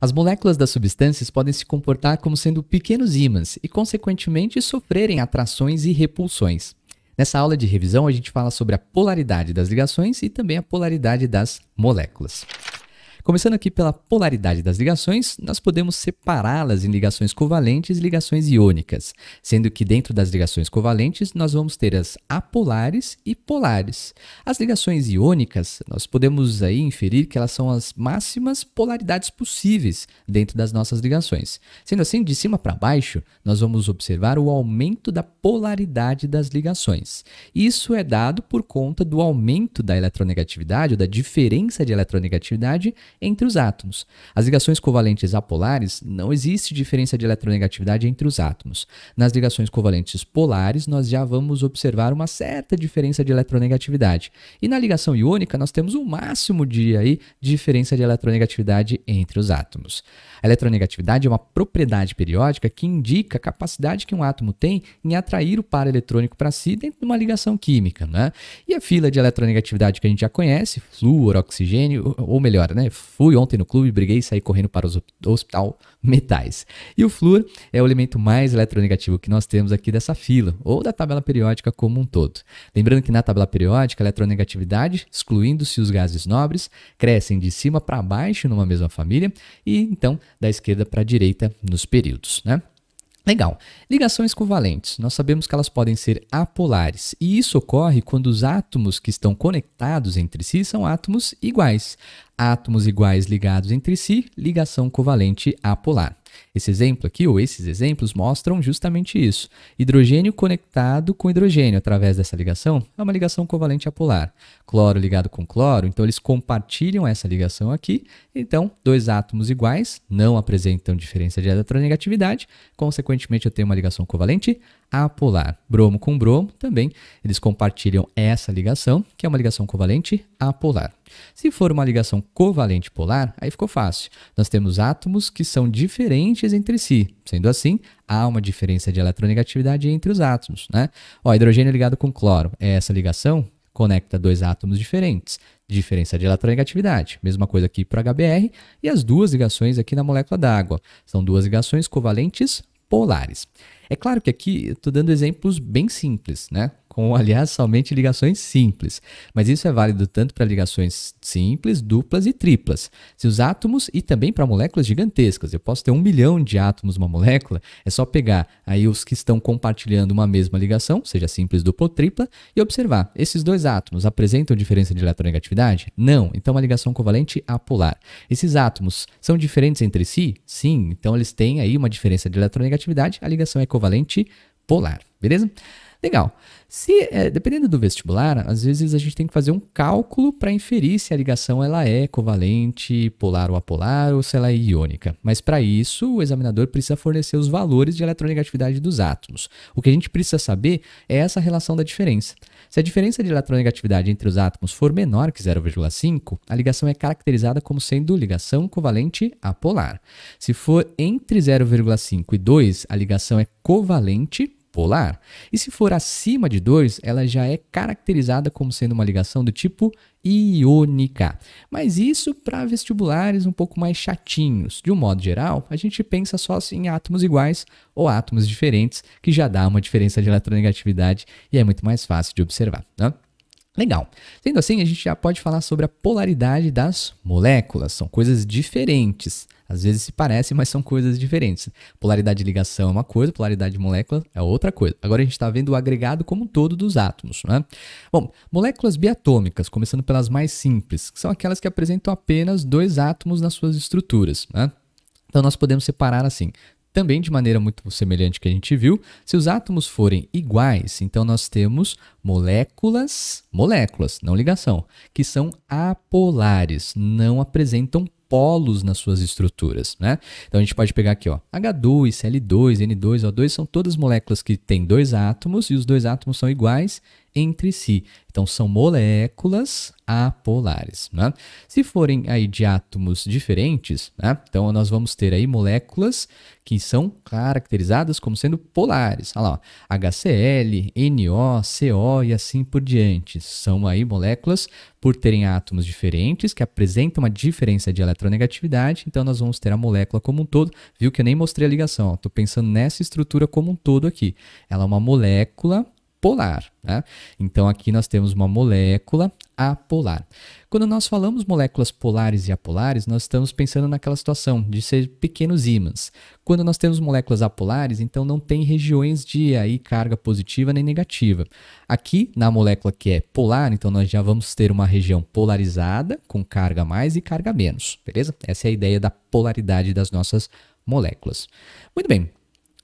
As moléculas das substâncias podem se comportar como sendo pequenos ímãs e, consequentemente, sofrerem atrações e repulsões. Nessa aula de revisão, a gente fala sobre a polaridade das ligações e também a polaridade das moléculas. Começando aqui pela polaridade das ligações, nós podemos separá-las em ligações covalentes e ligações iônicas, sendo que dentro das ligações covalentes nós vamos ter as apolares e polares. As ligações iônicas, nós podemos aí inferir que elas são as máximas polaridades possíveis dentro das nossas ligações. Sendo assim, de cima para baixo, nós vamos observar o aumento da polaridade das ligações. Isso é dado por conta do aumento da eletronegatividade ou da diferença de eletronegatividade entre os átomos. As ligações covalentes apolares não existe diferença de eletronegatividade entre os átomos. Nas ligações covalentes polares, nós já vamos observar uma certa diferença de eletronegatividade. E na ligação iônica, nós temos o um máximo de aí, diferença de eletronegatividade entre os átomos. A eletronegatividade é uma propriedade periódica que indica a capacidade que um átomo tem em atrair o par eletrônico para si dentro de uma ligação química. Né? E a fila de eletronegatividade que a gente já conhece, flúor, oxigênio, ou melhor, né? Fui ontem no clube, briguei e saí correndo para o hospital metais. E o flúor é o elemento mais eletronegativo que nós temos aqui dessa fila, ou da tabela periódica como um todo. Lembrando que na tabela periódica, a eletronegatividade, excluindo-se os gases nobres, crescem de cima para baixo numa mesma família e então da esquerda para a direita nos períodos, né? Legal. Ligações covalentes. Nós sabemos que elas podem ser apolares, e isso ocorre quando os átomos que estão conectados entre si são átomos iguais. Átomos iguais ligados entre si, ligação covalente apolar. Esse exemplo aqui, ou esses exemplos, mostram justamente isso. Hidrogênio conectado com hidrogênio através dessa ligação é uma ligação covalente apolar. Cloro ligado com cloro, então eles compartilham essa ligação aqui. Então, dois átomos iguais não apresentam diferença de eletronegatividade, consequentemente, eu tenho uma ligação covalente apolar. Bromo com bromo também, eles compartilham essa ligação, que é uma ligação covalente apolar. Se for uma ligação covalente polar, aí ficou fácil. Nós temos átomos que são diferentes entre si. Sendo assim, há uma diferença de eletronegatividade entre os átomos, né? Ó, hidrogênio é ligado com cloro. É essa ligação conecta dois átomos diferentes. Diferença de eletronegatividade, mesma coisa aqui para HBr, e as duas ligações aqui na molécula d'água. São duas ligações covalentes polares. É claro que aqui estou dando exemplos bem simples, né? com, aliás, somente ligações simples. Mas isso é válido tanto para ligações simples, duplas e triplas. Se os átomos e também para moléculas gigantescas. Eu posso ter um milhão de átomos uma molécula, é só pegar aí os que estão compartilhando uma mesma ligação, seja simples, dupla ou tripla, e observar. Esses dois átomos apresentam diferença de eletronegatividade? Não. Então, uma ligação covalente apolar. Esses átomos são diferentes entre si? Sim. Então, eles têm aí uma diferença de eletronegatividade. A ligação é covalente polar. Beleza? Legal. Se, é, dependendo do vestibular, às vezes a gente tem que fazer um cálculo para inferir se a ligação ela é covalente, polar ou apolar, ou se ela é iônica. Mas para isso, o examinador precisa fornecer os valores de eletronegatividade dos átomos. O que a gente precisa saber é essa relação da diferença. Se a diferença de eletronegatividade entre os átomos for menor que 0,5, a ligação é caracterizada como sendo ligação covalente apolar. Se for entre 0,5 e 2, a ligação é covalente e se for acima de 2, ela já é caracterizada como sendo uma ligação do tipo iônica. Mas isso para vestibulares um pouco mais chatinhos. De um modo geral, a gente pensa só assim, em átomos iguais ou átomos diferentes, que já dá uma diferença de eletronegatividade e é muito mais fácil de observar. Né? Legal. Sendo assim, a gente já pode falar sobre a polaridade das moléculas. São coisas diferentes. Às vezes se parecem, mas são coisas diferentes. Polaridade de ligação é uma coisa, polaridade de molécula é outra coisa. Agora a gente está vendo o agregado como um todo dos átomos. Né? Bom, moléculas biatômicas, começando pelas mais simples, que são aquelas que apresentam apenas dois átomos nas suas estruturas. Né? Então nós podemos separar assim: também, de maneira muito semelhante que a gente viu, se os átomos forem iguais, então nós temos moléculas, moléculas, não ligação, que são apolares, não apresentam polos nas suas estruturas, né? Então a gente pode pegar aqui, ó, H2, Cl2, N2, O2 são todas moléculas que têm dois átomos e os dois átomos são iguais entre si. Então, são moléculas apolares. Né? Se forem aí de átomos diferentes, né? então nós vamos ter aí moléculas que são caracterizadas como sendo polares. Olha lá, ó, HCl, NO, CO e assim por diante. São aí moléculas por terem átomos diferentes que apresentam uma diferença de eletronegatividade. Então, nós vamos ter a molécula como um todo. Viu que eu nem mostrei a ligação. Estou pensando nessa estrutura como um todo aqui. Ela é uma molécula polar. Né? Então aqui nós temos uma molécula apolar. Quando nós falamos moléculas polares e apolares, nós estamos pensando naquela situação de ser pequenos ímãs. Quando nós temos moléculas apolares, então não tem regiões de aí carga positiva nem negativa. Aqui na molécula que é polar, então nós já vamos ter uma região polarizada com carga mais e carga menos, beleza? Essa é a ideia da polaridade das nossas moléculas. Muito bem,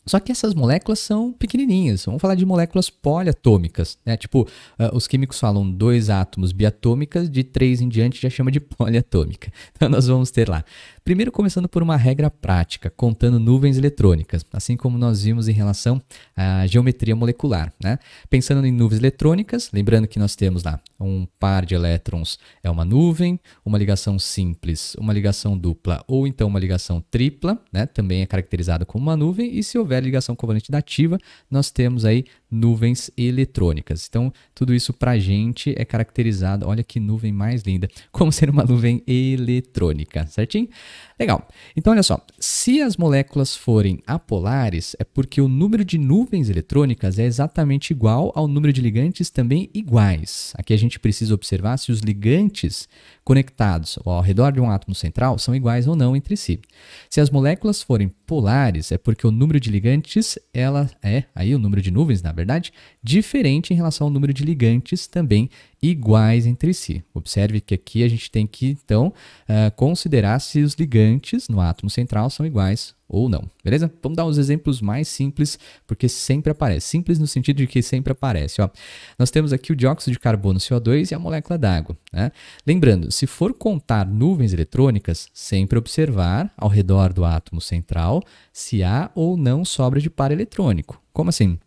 só que essas moléculas são pequenininhas. Vamos falar de moléculas poliatômicas, né? Tipo, uh, os químicos falam dois átomos biatômicas, de três em diante já chama de poliatômica. Então nós vamos ter lá Primeiro, começando por uma regra prática, contando nuvens eletrônicas, assim como nós vimos em relação à geometria molecular. Né? Pensando em nuvens eletrônicas, lembrando que nós temos lá um par de elétrons é uma nuvem, uma ligação simples, uma ligação dupla ou então uma ligação tripla, né? também é caracterizada como uma nuvem, e se houver ligação covalente dativa, nós temos aí nuvens eletrônicas. Então, tudo isso para a gente é caracterizado, olha que nuvem mais linda, como ser uma nuvem eletrônica, certinho? Legal. Então, olha só. Se as moléculas forem apolares, é porque o número de nuvens eletrônicas é exatamente igual ao número de ligantes também iguais. Aqui a gente precisa observar se os ligantes conectados ao redor de um átomo central são iguais ou não entre si. Se as moléculas forem polares, é porque o número de ligantes, ela é, aí o número de nuvens, na verdade, diferente em relação ao número de ligantes também iguais entre si. Observe que aqui a gente tem que, então, ah, considerar se os ligantes no átomo central são iguais ou não, beleza? Vamos dar uns exemplos mais simples, porque sempre aparece. Simples no sentido de que sempre aparece. Ó. Nós temos aqui o dióxido de carbono CO2 e a molécula d'água. Né? Lembrando, se for contar nuvens eletrônicas, sempre observar ao redor do átomo central se há ou não sobra de par eletrônico. Como assim?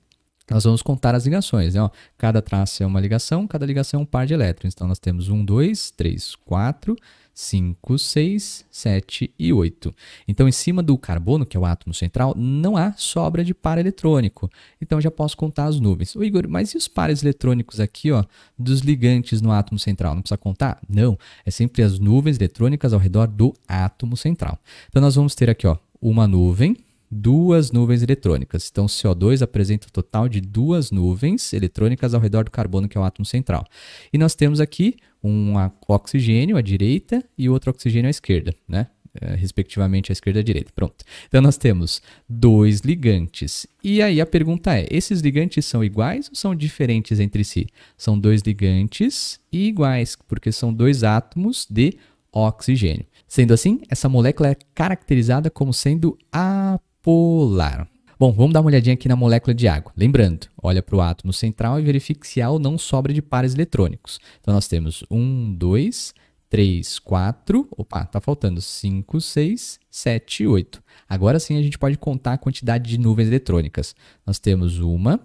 Nós vamos contar as ligações. Né? Ó, cada traço é uma ligação, cada ligação é um par de elétrons. Então, nós temos 1, 2, 3, 4, 5, 6, 7 e 8. Então, em cima do carbono, que é o átomo central, não há sobra de par eletrônico. Então, já posso contar as nuvens. O Igor, mas e os pares eletrônicos aqui, ó, dos ligantes no átomo central? Não precisa contar? Não. É sempre as nuvens eletrônicas ao redor do átomo central. Então, nós vamos ter aqui, ó, uma nuvem duas nuvens eletrônicas. Então, o CO2 apresenta o total de duas nuvens eletrônicas ao redor do carbono, que é o átomo central. E nós temos aqui um oxigênio à direita e outro oxigênio à esquerda, né? É, respectivamente à esquerda e à direita. Pronto. Então nós temos dois ligantes. E aí a pergunta é: esses ligantes são iguais ou são diferentes entre si? São dois ligantes e iguais, porque são dois átomos de oxigênio. Sendo assim, essa molécula é caracterizada como sendo a polar. Bom, vamos dar uma olhadinha aqui na molécula de água. Lembrando, olha para o átomo central e verifique se há ou não sobra de pares eletrônicos. Então nós temos 1, 2, 3, 4, opa, está faltando 5, 6, 7, 8. Agora sim a gente pode contar a quantidade de nuvens eletrônicas. Nós temos uma,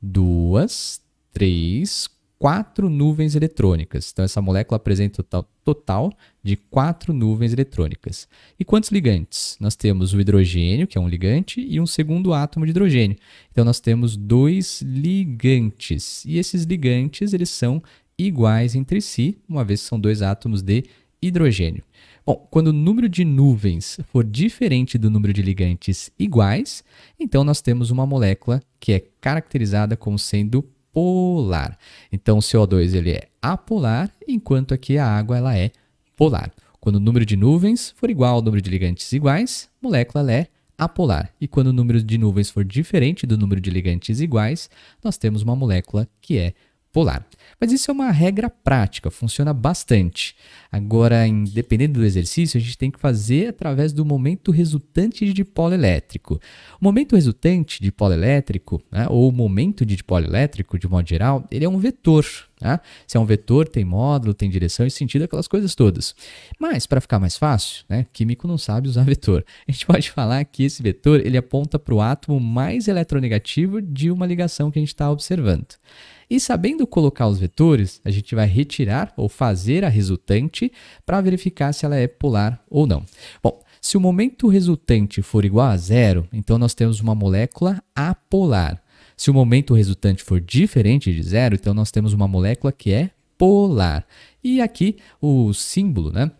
duas, três, quatro nuvens eletrônicas. Então, essa molécula apresenta o total de quatro nuvens eletrônicas. E quantos ligantes? Nós temos o hidrogênio, que é um ligante, e um segundo átomo de hidrogênio. Então, nós temos dois ligantes. E esses ligantes, eles são iguais entre si, uma vez que são dois átomos de hidrogênio. Bom, quando o número de nuvens for diferente do número de ligantes iguais, então nós temos uma molécula que é caracterizada como sendo polar. Então o CO2 ele é apolar, enquanto aqui a água ela é polar. Quando o número de nuvens for igual ao número de ligantes iguais, a molécula é apolar. E quando o número de nuvens for diferente do número de ligantes iguais, nós temos uma molécula que é polar. Mas isso é uma regra prática, funciona bastante. Agora, independente do exercício, a gente tem que fazer através do momento resultante de dipolo elétrico. O momento resultante de dipolo elétrico, né, ou momento de dipolo elétrico, de modo geral, ele é um vetor. Né? Se é um vetor, tem módulo, tem direção e sentido, aquelas coisas todas. Mas, para ficar mais fácil, né, químico não sabe usar vetor. A gente pode falar que esse vetor ele aponta para o átomo mais eletronegativo de uma ligação que a gente está observando. E sabendo colocar os vetores, a gente vai retirar ou fazer a resultante para verificar se ela é polar ou não. Bom, se o momento resultante for igual a zero, então nós temos uma molécula apolar. Se o momento resultante for diferente de zero, então nós temos uma molécula que é polar. E aqui o símbolo, né?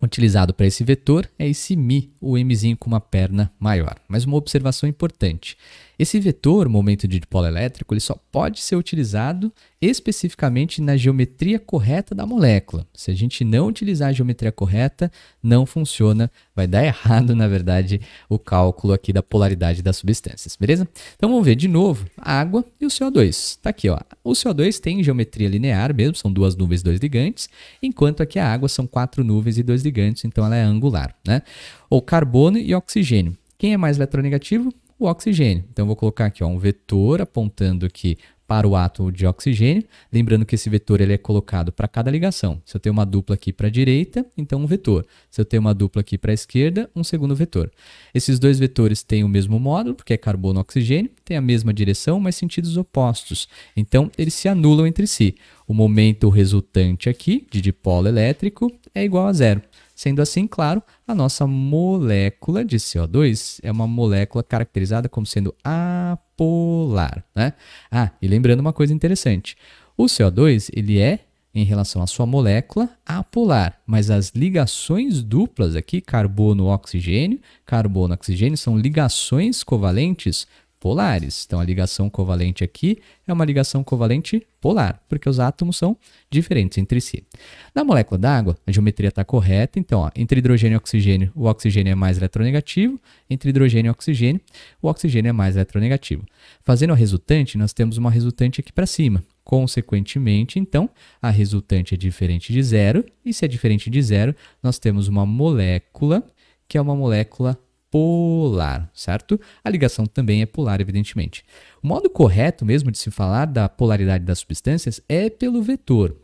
utilizado para esse vetor é esse Mi, o Mzinho com uma perna maior. Mas uma observação importante: esse vetor momento de dipolo elétrico ele só pode ser utilizado especificamente na geometria correta da molécula. Se a gente não utilizar a geometria correta, não funciona, vai dar errado, na verdade, o cálculo aqui da polaridade das substâncias, beleza? Então vamos ver de novo a água e o CO2. Tá aqui, ó. O CO2 tem geometria linear mesmo, são duas nuvens, dois ligantes, enquanto aqui a água são quatro nuvens e dois ligantes, então ela é angular, né? Ou carbono e oxigênio. Quem é mais eletronegativo? o oxigênio. Então, eu vou colocar aqui ó, um vetor apontando aqui para o átomo de oxigênio. Lembrando que esse vetor ele é colocado para cada ligação. Se eu tenho uma dupla aqui para a direita, então um vetor. Se eu tenho uma dupla aqui para a esquerda, um segundo vetor. Esses dois vetores têm o mesmo módulo, porque é carbono oxigênio, têm a mesma direção, mas sentidos opostos. Então, eles se anulam entre si. O momento resultante aqui de dipolo elétrico é igual a zero. Sendo assim, claro, a nossa molécula de CO2 é uma molécula caracterizada como sendo apolar. Né? Ah, e lembrando uma coisa interessante: o CO2 ele é em relação à sua molécula apolar, mas as ligações duplas aqui, carbono-oxigênio, carbono-oxigênio, são ligações covalentes polares. Então a ligação covalente aqui é uma ligação covalente polar, porque os átomos são diferentes entre si. Na molécula d'água, a geometria está correta, então ó, entre hidrogênio e oxigênio, o oxigênio é mais eletronegativo, entre hidrogênio e oxigênio, o oxigênio é mais eletronegativo. Fazendo a resultante, nós temos uma resultante aqui para cima. Consequentemente, então, a resultante é diferente de zero, e se é diferente de zero, nós temos uma molécula que é uma molécula polar, certo? A ligação também é polar, evidentemente. O modo correto mesmo de se falar da polaridade das substâncias é pelo vetor.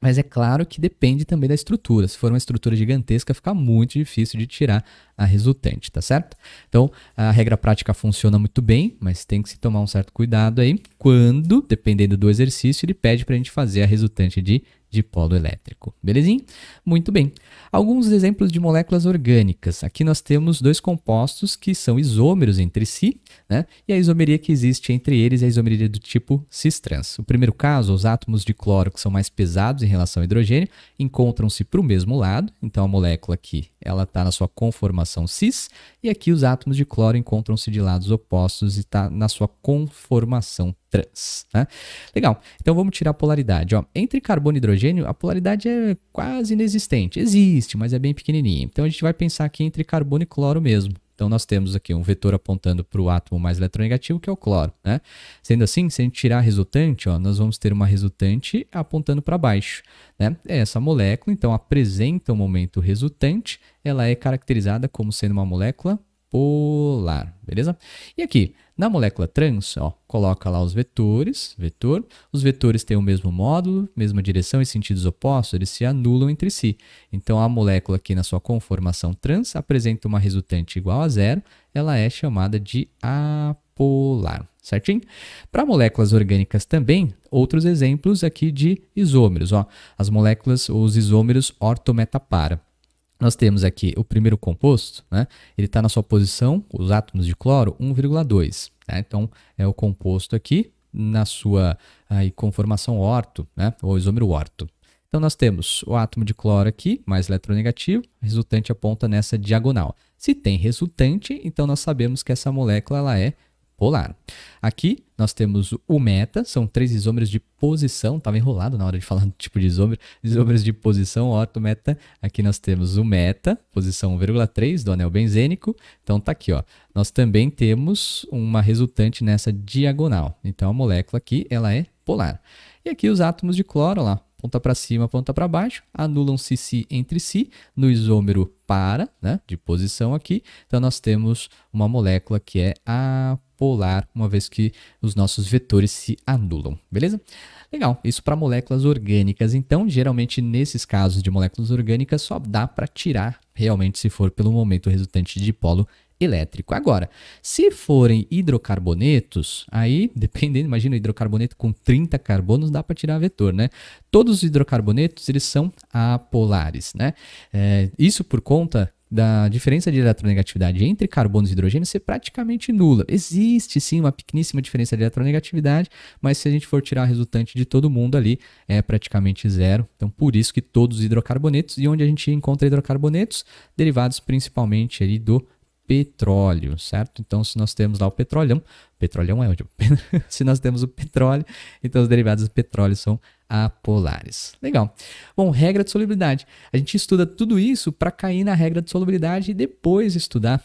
Mas é claro que depende também da estrutura. Se for uma estrutura gigantesca, fica muito difícil de tirar a resultante, tá certo? Então, a regra prática funciona muito bem, mas tem que se tomar um certo cuidado aí quando, dependendo do exercício, ele pede para a gente fazer a resultante de dipolo elétrico. Belezinha? Muito bem. Alguns exemplos de moléculas orgânicas. Aqui nós temos dois compostos que são isômeros entre si, né? E a isomeria que existe entre eles é a isomeria do tipo cis-trans. O primeiro caso, os átomos de cloro que são mais pesados em relação ao hidrogênio encontram-se para o mesmo lado, então a molécula aqui, ela está na sua conformação conformação cis, e aqui os átomos de cloro encontram-se de lados opostos e está na sua conformação trans. Né? Legal, então vamos tirar a polaridade. Ó. Entre carbono e hidrogênio, a polaridade é quase inexistente. Existe, mas é bem pequenininha. Então a gente vai pensar aqui entre carbono e cloro mesmo. Então nós temos aqui um vetor apontando para o átomo mais eletronegativo, que é o cloro, né? Sendo assim, se a gente tirar a resultante, ó, nós vamos ter uma resultante apontando para baixo, né? É essa molécula, então, apresenta o um momento resultante, ela é caracterizada como sendo uma molécula polar, beleza? E aqui, na molécula trans, ó, coloca lá os vetores, vetor. Os vetores têm o mesmo módulo, mesma direção e sentidos opostos, eles se anulam entre si. Então a molécula aqui na sua conformação trans apresenta uma resultante igual a zero, ela é chamada de apolar certinho? Para moléculas orgânicas também, outros exemplos aqui de isômeros, ó, as moléculas, os isômeros ortometapara nós temos aqui o primeiro composto, né? ele está na sua posição, os átomos de cloro, 1,2. Né? Então, é o composto aqui na sua aí, conformação orto, né? ou isômero orto. Então, nós temos o átomo de cloro aqui, mais eletronegativo, resultante aponta nessa diagonal. Se tem resultante, então nós sabemos que essa molécula ela é polar. Aqui nós temos o meta, são três isômeros de posição, estava enrolado na hora de falar do tipo de isômero, isômeros de posição, orto, meta. Aqui nós temos o meta, posição 1,3 do anel benzênico, então tá aqui, ó. Nós também temos uma resultante nessa diagonal, então a molécula aqui, ela é polar. E aqui os átomos de cloro, lá, ponta para cima, ponta para baixo, anulam-se si entre si no isômero para, né, de posição aqui. Então nós temos uma molécula que é apolar, uma vez que os nossos vetores se anulam, beleza? Legal, isso para moléculas orgânicas. Então, geralmente nesses casos de moléculas orgânicas só dá para tirar realmente se for pelo momento resultante de dipolo elétrico. Agora, se forem hidrocarbonetos, aí, dependendo, imagina hidrocarboneto com 30 carbonos, dá para tirar vetor, né? Todos os hidrocarbonetos, eles são apolares, né? É, isso por conta da diferença de eletronegatividade entre carbonos e hidrogênio ser praticamente nula. Existe sim uma pequeníssima diferença de eletronegatividade, mas se a gente for tirar a resultante de todo mundo ali, é praticamente zero. Então, por isso que todos os hidrocarbonetos, e onde a gente encontra hidrocarbonetos, derivados principalmente ali do petróleo, certo? Então, se nós temos lá o petróleo, petróleo é onde? se nós temos o petróleo, então os derivados do petróleo são apolares. Legal. Bom, regra de solubilidade. A gente estuda tudo isso para cair na regra de solubilidade e depois estudar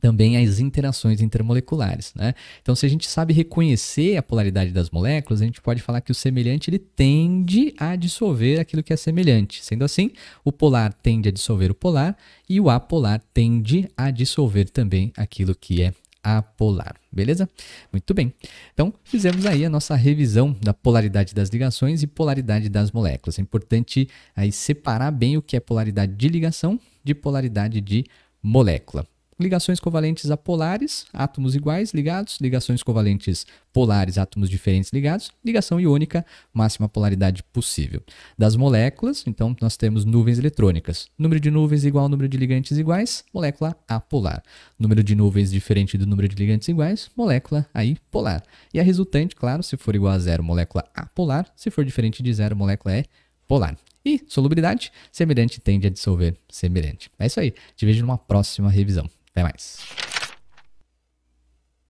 também as interações intermoleculares. Né? Então, se a gente sabe reconhecer a polaridade das moléculas, a gente pode falar que o semelhante ele tende a dissolver aquilo que é semelhante. Sendo assim, o polar tende a dissolver o polar e o apolar tende a dissolver também aquilo que é apolar. Beleza? Muito bem. Então, fizemos aí a nossa revisão da polaridade das ligações e polaridade das moléculas. É importante aí separar bem o que é polaridade de ligação de polaridade de molécula ligações covalentes apolares, átomos iguais ligados, ligações covalentes polares, átomos diferentes ligados, ligação iônica, máxima polaridade possível. Das moléculas, então nós temos nuvens eletrônicas. Número de nuvens igual ao número de ligantes iguais, molécula apolar. Número de nuvens diferente do número de ligantes iguais, molécula aí polar. E a resultante, claro, se for igual a zero, molécula apolar, se for diferente de zero, molécula é polar. E solubilidade, semelhante tende a dissolver semelhante. É isso aí. Te vejo numa próxima revisão. Até mais.